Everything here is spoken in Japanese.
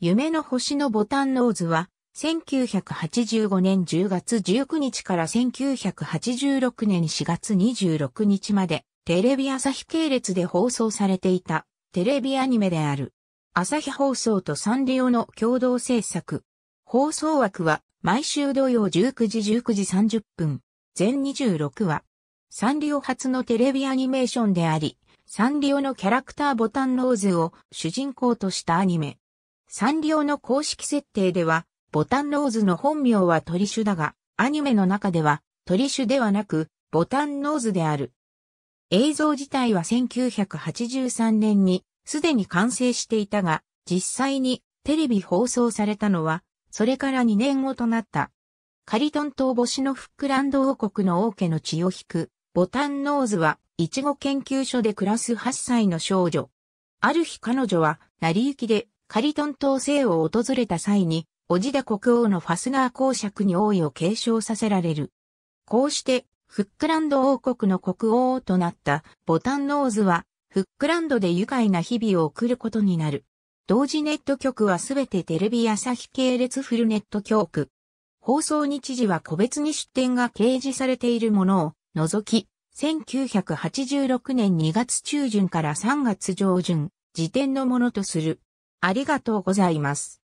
夢の星のボタンノーズは、1985年10月19日から1986年4月26日まで、テレビ朝日系列で放送されていた、テレビアニメである。朝日放送とサンリオの共同制作。放送枠は、毎週土曜19時19時30分、全26話。サンリオ初のテレビアニメーションであり、サンリオのキャラクターボタンノーズを主人公としたアニメ。サンリオの公式設定では、ボタンノーズの本名はトリシュだが、アニメの中では、トリシュではなく、ボタンノーズである。映像自体は1983年にすでに完成していたが、実際にテレビ放送されたのは、それから2年後となった。カリトン島星のフックランド王国の王家の血を引く、ボタンノーズは、イチゴ研究所で暮らす8歳の少女。ある日彼女は、成り行きでカリトン島西を訪れた際に、オジダ国王のファスナー公爵に王位を継承させられる。こうして、フックランド王国の国王となったボタンノーズは、フックランドで愉快な日々を送ることになる。同時ネット局はすべてテレビ朝日系列フルネット局。放送日時は個別に出展が掲示されているものを除き、1986年2月中旬から3月上旬、時点のものとする。ありがとうございます。